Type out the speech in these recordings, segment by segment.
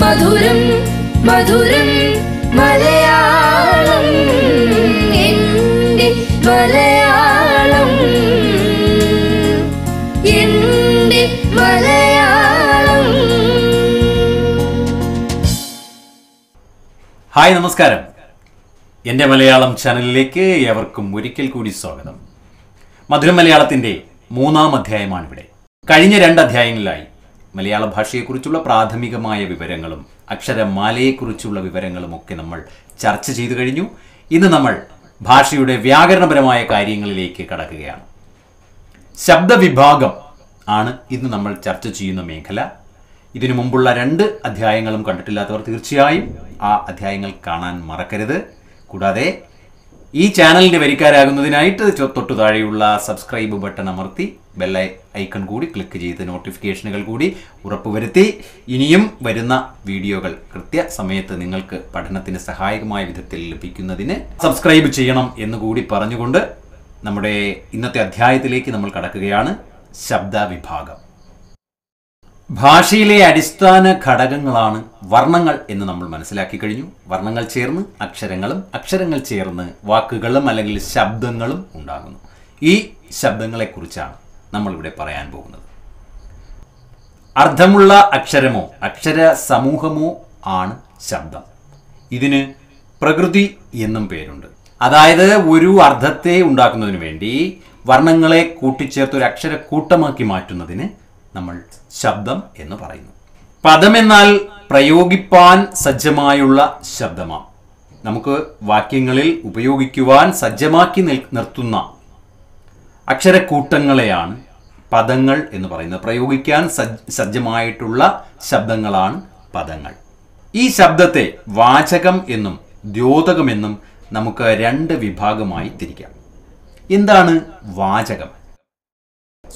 മധുരം മധുരം മലയാളം എൻ്റെ മലയാളം എൻ്റെ മലയാളം ഹായ് നമസ്കാരം എൻ്റെ മലയാളം ചാനലിലേക്ക് എവർക്കും ഒരിക്കൽ കൂടി സ്വാഗതം മധുര മലയാളത്തിൻ്റെ മൂന്നാം അധ്യായമാണിവിടെ കഴിഞ്ഞ രണ്ട് അധ്യായങ്ങളിലായി മലയാള ഭാഷയെക്കുറിച്ചുള്ള പ്രാഥമികമായ വിവരങ്ങളും അക്ഷരമാലയെക്കുറിച്ചുള്ള വിവരങ്ങളും ഒക്കെ നമ്മൾ ചർച്ച ചെയ്തു കഴിഞ്ഞു ഇന്ന് നമ്മൾ ഭാഷയുടെ വ്യാകരണപരമായ കാര്യങ്ങളിലേക്ക് കടക്കുകയാണ് ശബ്ദവിഭാഗം ആണ് ഇന്ന് നമ്മൾ ചർച്ച ചെയ്യുന്ന മേഖല ഇതിനു മുമ്പുള്ള രണ്ട് അധ്യായങ്ങളും കണ്ടിട്ടില്ലാത്തവർ തീർച്ചയായും ആ അധ്യായങ്ങൾ കാണാൻ മറക്കരുത് കൂടാതെ ഈ ചാനലിൻ്റെ വരിക്കാരാകുന്നതിനായിട്ട് തൊട്ടു താഴെയുള്ള സബ്സ്ക്രൈബ് ബട്ടൺ അമർത്തി ബെൽ ഐക്കൺ കൂടി ക്ലിക്ക് ചെയ്ത് നോട്ടിഫിക്കേഷനുകൾ കൂടി ഉറപ്പുവരുത്തി ഇനിയും വരുന്ന വീഡിയോകൾ കൃത്യ സമയത്ത് നിങ്ങൾക്ക് പഠനത്തിന് സഹായകമായ വിധത്തിൽ ലഭിക്കുന്നതിന് സബ്സ്ക്രൈബ് ചെയ്യണം എന്ന് കൂടി പറഞ്ഞുകൊണ്ട് നമ്മുടെ ഇന്നത്തെ അധ്യായത്തിലേക്ക് നമ്മൾ കടക്കുകയാണ് ശബ്ദ വിഭാഗം ഭാഷയിലെ അടിസ്ഥാന ഘടകങ്ങളാണ് വർണ്ണങ്ങൾ എന്ന് നമ്മൾ മനസ്സിലാക്കി കഴിഞ്ഞു വർണ്ണങ്ങൾ ചേർന്ന് അക്ഷരങ്ങളും അക്ഷരങ്ങൾ ചേർന്ന് വാക്കുകളും അല്ലെങ്കിൽ ശബ്ദങ്ങളും ഉണ്ടാകുന്നു ഈ ശബ്ദങ്ങളെക്കുറിച്ചാണ് നമ്മളിവിടെ പറയാൻ പോകുന്നത് അർത്ഥമുള്ള അക്ഷരമോ അക്ഷര സമൂഹമോ ആണ് ശബ്ദം ഇതിന് പ്രകൃതി എന്നും പേരുണ്ട് അതായത് ഒരു അർത്ഥത്തെ ഉണ്ടാക്കുന്നതിന് വേണ്ടി വർണ്ണങ്ങളെ കൂട്ടിച്ചേർത്ത് ഒരു അക്ഷര കൂട്ടമാക്കി മാറ്റുന്നതിന് നമ്മൾ ശബ്ദം എന്ന് പറയുന്നു പദം എന്നാൽ പ്രയോഗിപ്പാൻ സജ്ജമായുള്ള ശബ്ദമാണ് നമുക്ക് വാക്യങ്ങളിൽ ഉപയോഗിക്കുവാൻ സജ്ജമാക്കി നിർത്തുന്ന അക്ഷരക്കൂട്ടങ്ങളെയാണ് പദങ്ങൾ എന്ന് പറയുന്നത് പ്രയോഗിക്കാൻ സജ്ജമായിട്ടുള്ള ശബ്ദങ്ങളാണ് പദങ്ങൾ ഈ ശബ്ദത്തെ വാചകം എന്നും ദ്യോതകമെന്നും നമുക്ക് രണ്ട് വിഭാഗമായി തിരിക്കാം എന്താണ് വാചകം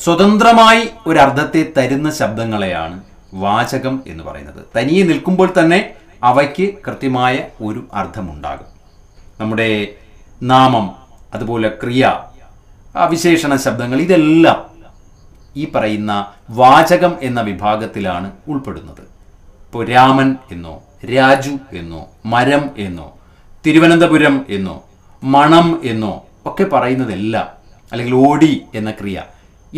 സ്വതന്ത്രമായി ഒരു അർത്ഥത്തെ തരുന്ന ശബ്ദങ്ങളെയാണ് വാചകം എന്ന് പറയുന്നത് തനിയെ നിൽക്കുമ്പോൾ തന്നെ അവയ്ക്ക് കൃത്യമായ ഒരു അർത്ഥമുണ്ടാകും നമ്മുടെ നാമം അതുപോലെ ക്രിയ വിശേഷണ ശബ്ദങ്ങൾ ഇതെല്ലാം ഈ പറയുന്ന വാചകം എന്ന വിഭാഗത്തിലാണ് ഉൾപ്പെടുന്നത് ഇപ്പോൾ രാമൻ എന്നോ രാജു എന്നോ മരം എന്നോ തിരുവനന്തപുരം എന്നോ മണം എന്നോ ഒക്കെ പറയുന്നതെല്ലാം അല്ലെങ്കിൽ ഓടി എന്ന ക്രിയ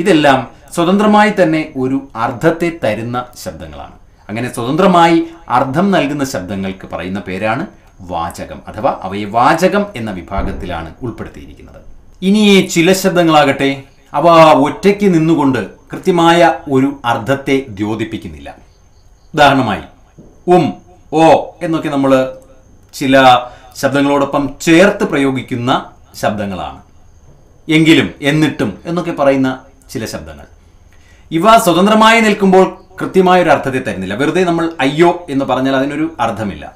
ഇതെല്ലാം സ്വതന്ത്രമായി തന്നെ ഒരു അർത്ഥത്തെ തരുന്ന ശബ്ദങ്ങളാണ് അങ്ങനെ സ്വതന്ത്രമായി അർത്ഥം നൽകുന്ന ശബ്ദങ്ങൾക്ക് പറയുന്ന പേരാണ് വാചകം അഥവാ അവയെ വാചകം എന്ന വിഭാഗത്തിലാണ് ഉൾപ്പെടുത്തിയിരിക്കുന്നത് ഇനി ചില ശബ്ദങ്ങളാകട്ടെ അവ ഒറ്റയ്ക്ക് നിന്നുകൊണ്ട് കൃത്യമായ ഒരു അർത്ഥത്തെ ദ്യോതിപ്പിക്കുന്നില്ല ഉദാഹരണമായി ഉം ഓ എന്നൊക്കെ നമ്മൾ ചില ശബ്ദങ്ങളോടൊപ്പം ചേർത്ത് പ്രയോഗിക്കുന്ന ശബ്ദങ്ങളാണ് എങ്കിലും എന്നിട്ടും എന്നൊക്കെ പറയുന്ന ചില ശബ്ദങ്ങൾ ഇവ സ്വതന്ത്രമായി നിൽക്കുമ്പോൾ ഒരു അർത്ഥത്തെ തരുന്നില്ല വെറുതെ നമ്മൾ അയ്യോ എന്ന് പറഞ്ഞാൽ അതിനൊരു അർത്ഥമില്ല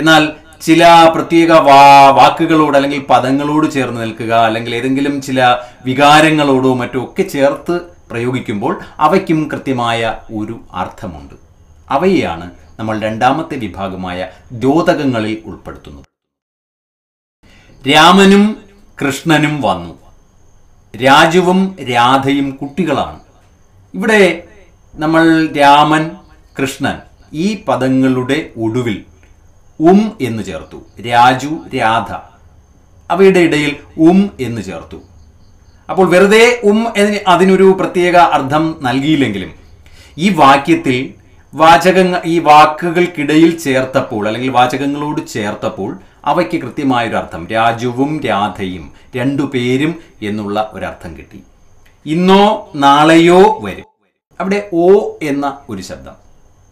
എന്നാൽ ചില പ്രത്യേക വാ വാക്കുകളോട് അല്ലെങ്കിൽ പദങ്ങളോട് ചേർന്ന് നിൽക്കുക അല്ലെങ്കിൽ ഏതെങ്കിലും ചില വികാരങ്ങളോടോ മറ്റോ ഒക്കെ ചേർത്ത് പ്രയോഗിക്കുമ്പോൾ അവയ്ക്കും കൃത്യമായ ഒരു അർത്ഥമുണ്ട് അവയെയാണ് നമ്മൾ രണ്ടാമത്തെ വിഭാഗമായ ദ്യോതകങ്ങളിൽ ഉൾപ്പെടുത്തുന്നത് രാമനും കൃഷ്ണനും വന്നു രാജുവും രാധയും കുട്ടികളാണ് ഇവിടെ നമ്മൾ രാമൻ കൃഷ്ണൻ ഈ പദങ്ങളുടെ ഒടുവിൽ ഉം എന്ന് ചേർത്തു രാജു രാധ അവയുടെ ഇടയിൽ ഉം എന്ന് ചേർത്തു അപ്പോൾ വെറുതെ ഉം എന്ന് അതിനൊരു പ്രത്യേക അർത്ഥം നൽകിയില്ലെങ്കിലും ഈ വാക്യത്തിൽ വാചകങ്ങൾ ഈ വാക്കുകൾക്കിടയിൽ ചേർത്തപ്പോൾ അല്ലെങ്കിൽ വാചകങ്ങളോട് ചേർത്തപ്പോൾ അവയ്ക്ക് അർത്ഥം രാജുവും രാധയും രണ്ടു പേരും എന്നുള്ള ഒരർത്ഥം കിട്ടി ഇന്നോ നാളെയോ വരും അവിടെ ഓ എന്ന ഒരു ശബ്ദം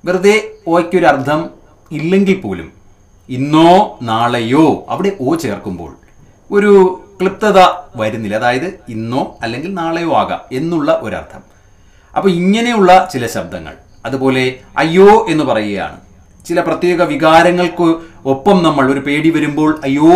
വെറുതെ ഓയ്ക്കൊരർത്ഥം ഇല്ലെങ്കിൽ പോലും ഇന്നോ നാളെയോ അവിടെ ഓ ചേർക്കുമ്പോൾ ഒരു ക്ലിപ്തത വരുന്നില്ല അതായത് ഇന്നോ അല്ലെങ്കിൽ നാളെയോ ആകാം എന്നുള്ള ഒരർത്ഥം അപ്പോൾ ഇങ്ങനെയുള്ള ചില ശബ്ദങ്ങൾ അതുപോലെ അയ്യോ എന്ന് പറയുകയാണ് ചില പ്രത്യേക വികാരങ്ങൾക്ക് ഒപ്പം നമ്മൾ ഒരു പേടി വരുമ്പോൾ അയ്യോ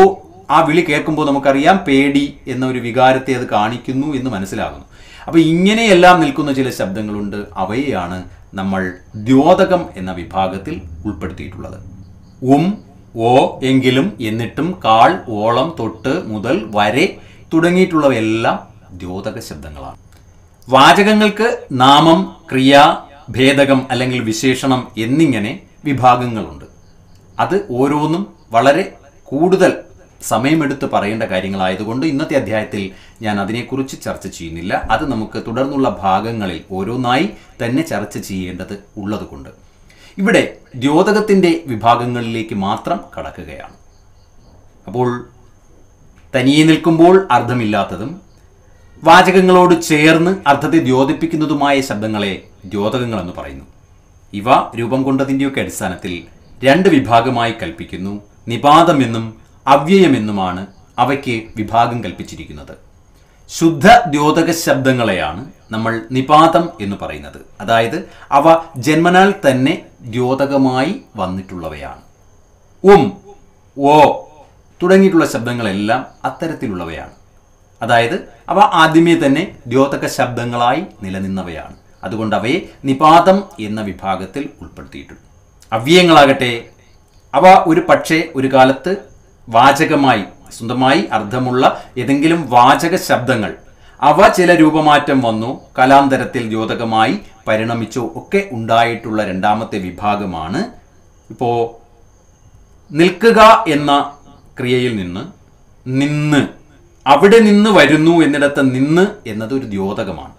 ആ വിളി കേൾക്കുമ്പോൾ നമുക്കറിയാം പേടി എന്ന ഒരു വികാരത്തെ അത് കാണിക്കുന്നു എന്ന് മനസ്സിലാകുന്നു അപ്പോൾ ഇങ്ങനെയെല്ലാം നിൽക്കുന്ന ചില ശബ്ദങ്ങളുണ്ട് അവയെയാണ് നമ്മൾ ദ്യോതകം എന്ന വിഭാഗത്തിൽ ഉൾപ്പെടുത്തിയിട്ടുള്ളത് ഉം ഓ എങ്കിലും എന്നിട്ടും കാൾ ഓളം തൊട്ട് മുതൽ വരെ തുടങ്ങിയിട്ടുള്ളവയെല്ലാം ദ്യോതക ശബ്ദങ്ങളാണ് വാചകങ്ങൾക്ക് നാമം ക്രിയ ഭേദകം അല്ലെങ്കിൽ വിശേഷണം എന്നിങ്ങനെ വിഭാഗങ്ങളുണ്ട് അത് ഓരോന്നും വളരെ കൂടുതൽ സമയമെടുത്ത് പറയേണ്ട കാര്യങ്ങളായതുകൊണ്ട് ഇന്നത്തെ അധ്യായത്തിൽ ഞാൻ അതിനെക്കുറിച്ച് ചർച്ച ചെയ്യുന്നില്ല അത് നമുക്ക് തുടർന്നുള്ള ഭാഗങ്ങളിൽ ഓരോന്നായി തന്നെ ചർച്ച ചെയ്യേണ്ടത് ഉള്ളതുകൊണ്ട് ഇവിടെ ദ്യോതകത്തിൻ്റെ വിഭാഗങ്ങളിലേക്ക് മാത്രം കടക്കുകയാണ് അപ്പോൾ തനിയെ നിൽക്കുമ്പോൾ അർത്ഥമില്ലാത്തതും വാചകങ്ങളോട് ചേർന്ന് അർത്ഥത്തെ ദ്യോതിപ്പിക്കുന്നതുമായ ശബ്ദങ്ങളെ ദ്യോതകങ്ങളെന്ന് പറയുന്നു ഇവ രൂപം കൊണ്ടതിൻ്റെയൊക്കെ അടിസ്ഥാനത്തിൽ രണ്ട് വിഭാഗമായി കൽപ്പിക്കുന്നു നിപാതമെന്നും അവ്യയമെന്നുമാണ് അവയ്ക്ക് വിഭാഗം കൽപ്പിച്ചിരിക്കുന്നത് ശുദ്ധ ദ്യോതക ശബ്ദങ്ങളെയാണ് നമ്മൾ നിപാതം എന്ന് പറയുന്നത് അതായത് അവ ജന്മനാൽ തന്നെ ദ്യോതകമായി വന്നിട്ടുള്ളവയാണ് ഉം ഓ തുടങ്ങിയിട്ടുള്ള ശബ്ദങ്ങളെല്ലാം അത്തരത്തിലുള്ളവയാണ് അതായത് അവ ആദ്യമേ തന്നെ ദ്യോതക ശബ്ദങ്ങളായി നിലനിന്നവയാണ് അതുകൊണ്ട് അവയെ നിപാതം എന്ന വിഭാഗത്തിൽ ഉൾപ്പെടുത്തിയിട്ടുണ്ട് അവ്യയങ്ങളാകട്ടെ അവ ഒരു പക്ഷേ ഒരു കാലത്ത് വാചകമായി സ്വന്തമായി അർത്ഥമുള്ള ഏതെങ്കിലും വാചക ശബ്ദങ്ങൾ അവ ചില രൂപമാറ്റം വന്നു കലാന്തരത്തിൽ ദ്യോതകമായി പരിണമിച്ചോ ഒക്കെ ഉണ്ടായിട്ടുള്ള രണ്ടാമത്തെ വിഭാഗമാണ് ഇപ്പോൾ നിൽക്കുക എന്ന ക്രിയയിൽ നിന്ന് നിന്ന് അവിടെ നിന്ന് വരുന്നു എന്നിടത്ത് നിന്ന് എന്നത് ഒരു ദ്യോതകമാണ്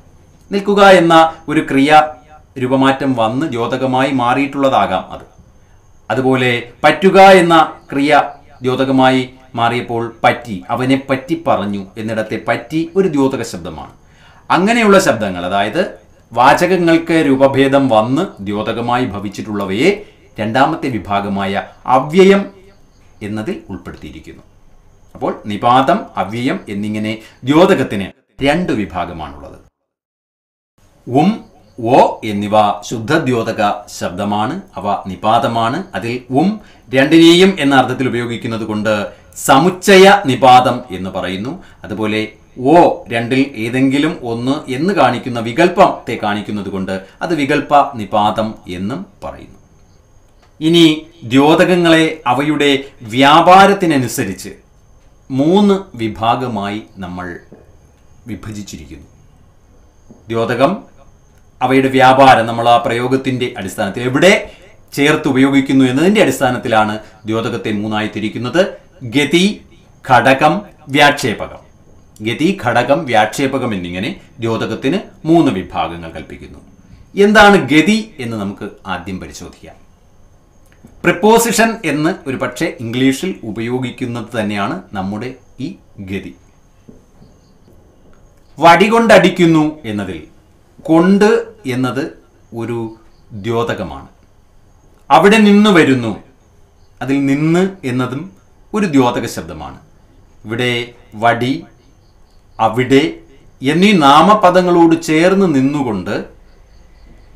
നിൽക്കുക എന്ന ഒരു ക്രിയ രൂപമാറ്റം വന്ന് ദ്യോതകമായി മാറിയിട്ടുള്ളതാകാം അത് അതുപോലെ പറ്റുക എന്ന ക്രിയ ദ്യോതകമായി മാറിയപ്പോൾ പറ്റി അവനെ പറ്റി പറഞ്ഞു എന്നിടത്തെ പറ്റി ഒരു ദ്യോതക ശബ്ദമാണ് അങ്ങനെയുള്ള ശബ്ദങ്ങൾ അതായത് വാചകങ്ങൾക്ക് രൂപഭേദം വന്ന് ദ്യോതകമായി ഭവിച്ചിട്ടുള്ളവയെ രണ്ടാമത്തെ വിഭാഗമായ അവ്യയം എന്നതിൽ ഉൾപ്പെടുത്തിയിരിക്കുന്നു അപ്പോൾ നിപാതം അവ്യയം എന്നിങ്ങനെ ദ്യോതകത്തിന് രണ്ട് വിഭാഗമാണുള്ളത് ഉം ഓ എന്നിവ ശുദ്ധദ്യോതക ശബ്ദമാണ് അവ നിപാതമാണ് അതിൽ ഉം രണ്ടിനെയും എന്ന അർത്ഥത്തിൽ ഉപയോഗിക്കുന്നത് കൊണ്ട് സമുച്ചയ നിപാതം എന്ന് പറയുന്നു അതുപോലെ ഓ രണ്ടിൽ ഏതെങ്കിലും ഒന്ന് എന്ന് കാണിക്കുന്ന വികല്പത്തെ കാണിക്കുന്നത് കൊണ്ട് അത് വികല്പ നിപാതം എന്നും പറയുന്നു ഇനി ദ്യോതകങ്ങളെ അവയുടെ വ്യാപാരത്തിനനുസരിച്ച് മൂന്ന് വിഭാഗമായി നമ്മൾ വിഭജിച്ചിരിക്കുന്നു ദ്യോതകം അവയുടെ വ്യാപാരം നമ്മൾ ആ പ്രയോഗത്തിന്റെ അടിസ്ഥാനത്തിൽ എവിടെ ചേർത്ത് ഉപയോഗിക്കുന്നു എന്നതിന്റെ അടിസ്ഥാനത്തിലാണ് ദ്യോതകത്തെ മൂന്നായി തിരിക്കുന്നത് ഗതി ഘടകം വ്യാക്ഷേപകം ഗതി ഘടകം വ്യാക്ഷേപകം എന്നിങ്ങനെ ദ്യോതകത്തിന് മൂന്ന് വിഭാഗങ്ങൾ കൽപ്പിക്കുന്നു എന്താണ് ഗതി എന്ന് നമുക്ക് ആദ്യം പരിശോധിക്കാം പ്രിപ്പോസിഷൻ എന്ന് ഒരു പക്ഷേ ഇംഗ്ലീഷിൽ ഉപയോഗിക്കുന്നത് തന്നെയാണ് നമ്മുടെ ഈ ഗതി വടികൊണ്ടടിക്കുന്നു എന്നതിൽ കൊണ്ട് എന്നത് ഒരു ദ്യോതകമാണ് അവിടെ നിന്ന് വരുന്നു അതിൽ നിന്ന് എന്നതും ഒരു ദ്യോതക ശബ്ദമാണ് ഇവിടെ വടി അവിടെ എന്നീ നാമപദങ്ങളോട് ചേർന്ന് നിന്നുകൊണ്ട്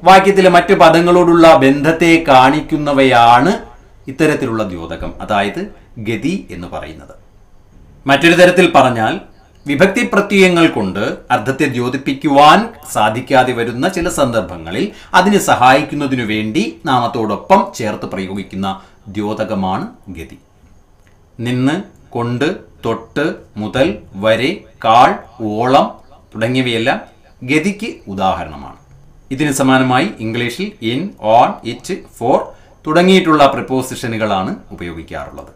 വാക്യത്തിലെ മറ്റ് പദങ്ങളോടുള്ള ബന്ധത്തെ കാണിക്കുന്നവയാണ് ഇത്തരത്തിലുള്ള ദ്യോതകം അതായത് ഗതി എന്ന് പറയുന്നത് മറ്റൊരു തരത്തിൽ പറഞ്ഞാൽ വിഭക്തി പ്രത്യയങ്ങൾ കൊണ്ട് അർത്ഥത്തെ ദ്യോതിപ്പിക്കുവാൻ സാധിക്കാതെ വരുന്ന ചില സന്ദർഭങ്ങളിൽ അതിനെ സഹായിക്കുന്നതിനു വേണ്ടി നാമത്തോടൊപ്പം ചേർത്ത് പ്രയോഗിക്കുന്ന ദ്യോതകമാണ് ഗതി നിന്ന് കൊണ്ട് തൊട്ട് മുതൽ വരെ കാൾ ഓളം തുടങ്ങിയവയെല്ലാം ഗതിക്ക് ഉദാഹരണമാണ് ഇതിന് സമാനമായി ഇംഗ്ലീഷിൽ ഇൻ ഓൺ ഇറ്റ് ഫോർ തുടങ്ങിയിട്ടുള്ള പ്രിപ്പോസിഷനുകളാണ് ഉപയോഗിക്കാറുള്ളത്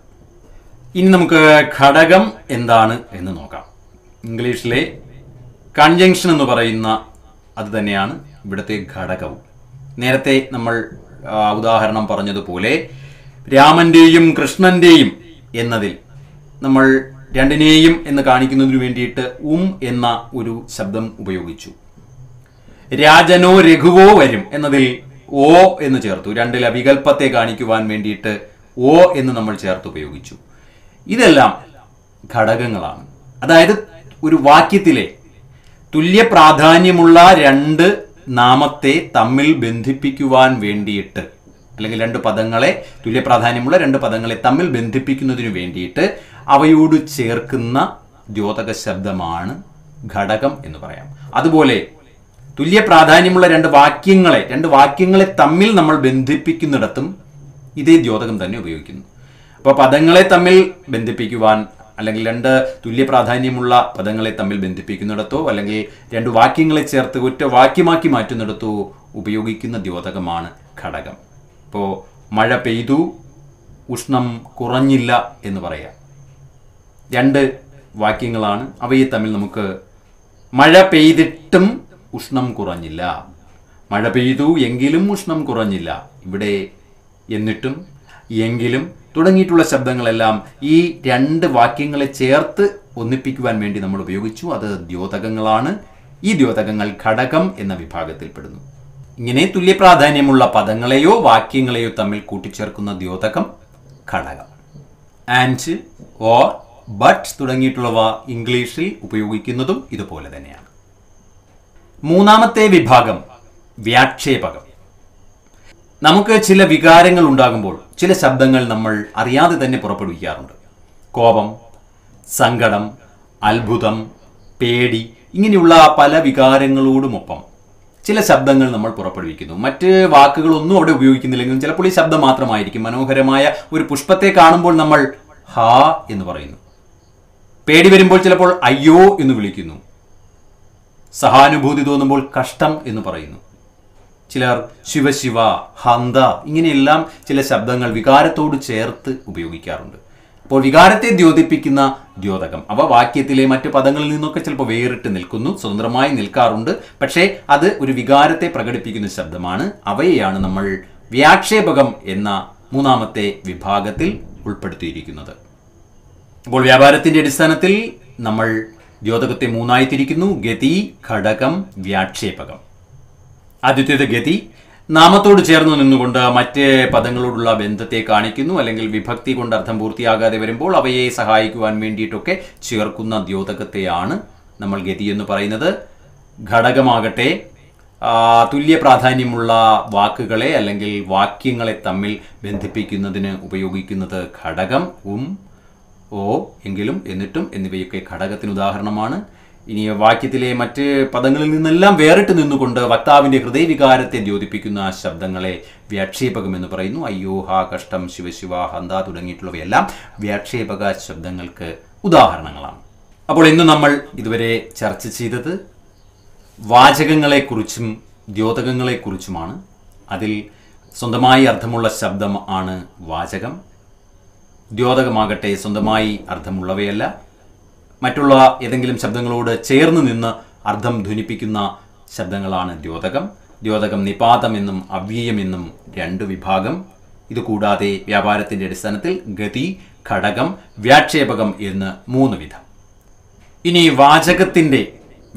ഇനി നമുക്ക് ഘടകം എന്താണ് എന്ന് നോക്കാം ഇംഗ്ലീഷിലെ കൺജങ്ഷൻ എന്ന് പറയുന്ന അത് തന്നെയാണ് ഇവിടുത്തെ ഘടകവും നേരത്തെ നമ്മൾ ഉദാഹരണം പറഞ്ഞതുപോലെ രാമന്റെയും കൃഷ്ണന്റെയും എന്നതിൽ നമ്മൾ രണ്ടിനെയും എന്ന് കാണിക്കുന്നതിന് വേണ്ടിയിട്ട് ഉം എന്ന ഒരു ശബ്ദം ഉപയോഗിച്ചു രാജനോ രഘുവോ വരും എന്നതിൽ ഓ എന്ന് ചേർത്തു രണ്ടിൽ അവികൽപ്പത്തെ കാണിക്കുവാൻ വേണ്ടിയിട്ട് ഓ എന്ന് നമ്മൾ ചേർത്ത് ഉപയോഗിച്ചു ഇതെല്ലാം ഘടകങ്ങളാണ് അതായത് ഒരു വാക്യത്തിലെ തുല്യ പ്രാധാന്യമുള്ള രണ്ട് നാമത്തെ തമ്മിൽ ബന്ധിപ്പിക്കുവാൻ വേണ്ടിയിട്ട് അല്ലെങ്കിൽ രണ്ട് പദങ്ങളെ തുല്യ പ്രാധാന്യമുള്ള രണ്ട് പദങ്ങളെ തമ്മിൽ ബന്ധിപ്പിക്കുന്നതിന് വേണ്ടിയിട്ട് അവയോട് ചേർക്കുന്ന ദ്യോതക ശബ്ദമാണ് ഘടകം എന്ന് പറയാം അതുപോലെ തുല്യ പ്രാധാന്യമുള്ള രണ്ട് വാക്യങ്ങളെ രണ്ട് വാക്യങ്ങളെ തമ്മിൽ നമ്മൾ ബന്ധിപ്പിക്കുന്നിടത്തും ഇതേ ദ്യോതകം തന്നെ ഉപയോഗിക്കുന്നു അപ്പോൾ പദങ്ങളെ തമ്മിൽ ബന്ധിപ്പിക്കുവാൻ അല്ലെങ്കിൽ രണ്ട് തുല്യ പ്രാധാന്യമുള്ള പദങ്ങളെ തമ്മിൽ ബന്ധിപ്പിക്കുന്നിടത്തോ അല്ലെങ്കിൽ രണ്ട് വാക്യങ്ങളെ ചേർത്ത് ഒറ്റ വാക്യമാക്കി മാറ്റുന്നിടത്തോ ഉപയോഗിക്കുന്ന ദ്യോതകമാണ് ഘടകം ഇപ്പോൾ മഴ പെയ്തു ഉഷ്ണം കുറഞ്ഞില്ല എന്ന് പറയാം രണ്ട് വാക്യങ്ങളാണ് അവയെ തമ്മിൽ നമുക്ക് മഴ പെയ്തിട്ടും ഉഷ്ണം കുറഞ്ഞില്ല മഴ പെയ്തു എങ്കിലും ഉഷ്ണം കുറഞ്ഞില്ല ഇവിടെ എന്നിട്ടും എങ്കിലും തുടങ്ങിയിട്ടുള്ള ശബ്ദങ്ങളെല്ലാം ഈ രണ്ട് വാക്യങ്ങളെ ചേർത്ത് ഒന്നിപ്പിക്കുവാൻ വേണ്ടി നമ്മൾ ഉപയോഗിച്ചു അത് ദ്യോതകങ്ങളാണ് ഈ ദ്യോതകങ്ങൾ ഘടകം എന്ന വിഭാഗത്തിൽപ്പെടുന്നു ഇങ്ങനെ തുല്യ പ്രാധാന്യമുള്ള പദങ്ങളെയോ വാക്യങ്ങളെയോ തമ്മിൽ കൂട്ടിച്ചേർക്കുന്ന ദ്യോതകം ഘടകം ആൻഡ് ഓർ ബട്ട് തുടങ്ങിയിട്ടുള്ളവ ഇംഗ്ലീഷിൽ ഉപയോഗിക്കുന്നതും ഇതുപോലെ തന്നെയാണ് മൂന്നാമത്തെ വിഭാഗം വ്യാക്ഷേപകം നമുക്ക് ചില വികാരങ്ങൾ ഉണ്ടാകുമ്പോൾ ചില ശബ്ദങ്ങൾ നമ്മൾ അറിയാതെ തന്നെ പുറപ്പെടുവിക്കാറുണ്ട് കോപം സങ്കടം അത്ഭുതം പേടി ഇങ്ങനെയുള്ള പല വികാരങ്ങളോടുമൊപ്പം ചില ശബ്ദങ്ങൾ നമ്മൾ പുറപ്പെടുവിക്കുന്നു മറ്റ് വാക്കുകളൊന്നും അവിടെ ഉപയോഗിക്കുന്നില്ലെങ്കിലും ചിലപ്പോൾ ഈ ശബ്ദം മാത്രമായിരിക്കും മനോഹരമായ ഒരു പുഷ്പത്തെ കാണുമ്പോൾ നമ്മൾ ഹാ എന്ന് പറയുന്നു പേടി വരുമ്പോൾ ചിലപ്പോൾ അയ്യോ എന്ന് വിളിക്കുന്നു സഹാനുഭൂതി തോന്നുമ്പോൾ കഷ്ടം എന്ന് പറയുന്നു ചിലർ ശിവശിവ ഹന്ത ഇങ്ങനെയെല്ലാം ചില ശബ്ദങ്ങൾ വികാരത്തോട് ചേർത്ത് ഉപയോഗിക്കാറുണ്ട് അപ്പോൾ വികാരത്തെ ദ്യോതിപ്പിക്കുന്ന ദ്യോതകം അവ വാക്യത്തിലെ മറ്റു പദങ്ങളിൽ നിന്നൊക്കെ ചിലപ്പോൾ വേറിട്ട് നിൽക്കുന്നു സ്വതന്ത്രമായി നിൽക്കാറുണ്ട് പക്ഷേ അത് ഒരു വികാരത്തെ പ്രകടിപ്പിക്കുന്ന ശബ്ദമാണ് അവയെയാണ് നമ്മൾ വ്യാക്ഷേപകം എന്ന മൂന്നാമത്തെ വിഭാഗത്തിൽ ഉൾപ്പെടുത്തിയിരിക്കുന്നത് അപ്പോൾ വ്യാപാരത്തിന്റെ അടിസ്ഥാനത്തിൽ നമ്മൾ ദ്യോതകത്തെ മൂന്നായി തിരിക്കുന്നു ഗതി ഘടകം വ്യാക്ഷേപകം ആദ്യത്തേത് ഗതി നാമത്തോട് ചേർന്ന് നിന്നുകൊണ്ട് മറ്റ് പദങ്ങളോടുള്ള ബന്ധത്തെ കാണിക്കുന്നു അല്ലെങ്കിൽ വിഭക്തി കൊണ്ട് അർത്ഥം പൂർത്തിയാകാതെ വരുമ്പോൾ അവയെ സഹായിക്കുവാൻ വേണ്ടിയിട്ടൊക്കെ ചേർക്കുന്ന ദ്യോതകത്തെയാണ് നമ്മൾ ഗതി എന്ന് പറയുന്നത് ഘടകമാകട്ടെ തുല്യ പ്രാധാന്യമുള്ള വാക്കുകളെ അല്ലെങ്കിൽ വാക്യങ്ങളെ തമ്മിൽ ബന്ധിപ്പിക്കുന്നതിന് ഉപയോഗിക്കുന്നത് ഘടകം ഉം ഓ എങ്കിലും എന്നിട്ടും എന്നിവയൊക്കെ ഘടകത്തിന് ഉദാഹരണമാണ് ഇനി വാക്യത്തിലെ മറ്റ് പദങ്ങളിൽ നിന്നെല്ലാം വേറിട്ട് നിന്നുകൊണ്ട് വക്താവിൻ്റെ ഹൃദയവികാരത്തെ ദ്യോതിപ്പിക്കുന്ന ശബ്ദങ്ങളെ വ്യാക്ഷേപകമെന്ന് പറയുന്നു അയ്യോ ഹാ കഷ്ടം ശിവശിവ ഹന്ത തുടങ്ങിയിട്ടുള്ളവയെല്ലാം വ്യാക്ഷേപക ശബ്ദങ്ങൾക്ക് ഉദാഹരണങ്ങളാണ് അപ്പോൾ ഇന്ന് നമ്മൾ ഇതുവരെ ചർച്ച ചെയ്തത് വാചകങ്ങളെക്കുറിച്ചും ദ്യോതകങ്ങളെക്കുറിച്ചുമാണ് അതിൽ സ്വന്തമായി അർത്ഥമുള്ള ശബ്ദം ആണ് വാചകം ദ്യോതകമാകട്ടെ സ്വന്തമായി അർത്ഥമുള്ളവയല്ല മറ്റുള്ള ഏതെങ്കിലും ശബ്ദങ്ങളോട് ചേർന്ന് നിന്ന് അർത്ഥം ധ്വനിപ്പിക്കുന്ന ശബ്ദങ്ങളാണ് ദ്യോതകം ദ്യോതകം നിപാതമെന്നും അവ്യയമെന്നും രണ്ട് വിഭാഗം ഇതുകൂടാതെ വ്യാപാരത്തിൻ്റെ അടിസ്ഥാനത്തിൽ ഗതി ഘടകം വ്യാക്ഷേപകം എന്ന് മൂന്ന് വിധം ഇനി വാചകത്തിൻ്റെ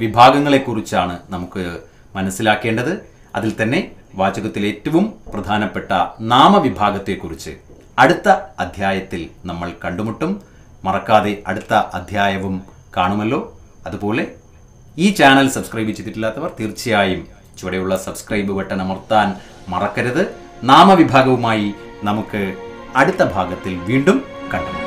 വിഭാഗങ്ങളെക്കുറിച്ചാണ് നമുക്ക് മനസ്സിലാക്കേണ്ടത് അതിൽ തന്നെ വാചകത്തിൽ ഏറ്റവും പ്രധാനപ്പെട്ട നാമവിഭാഗത്തെക്കുറിച്ച് അടുത്ത അധ്യായത്തിൽ നമ്മൾ കണ്ടുമുട്ടും മറക്കാതെ അടുത്ത അധ്യായവും കാണുമല്ലോ അതുപോലെ ഈ ചാനൽ സബ്സ്ക്രൈബ് ചെയ്തിട്ടില്ലാത്തവർ തീർച്ചയായും ചുവടെയുള്ള സബ്സ്ക്രൈബ് ബട്ടൺ അമർത്താൻ മറക്കരുത് നാമവിഭാഗവുമായി നമുക്ക് അടുത്ത ഭാഗത്തിൽ വീണ്ടും കണ്ടു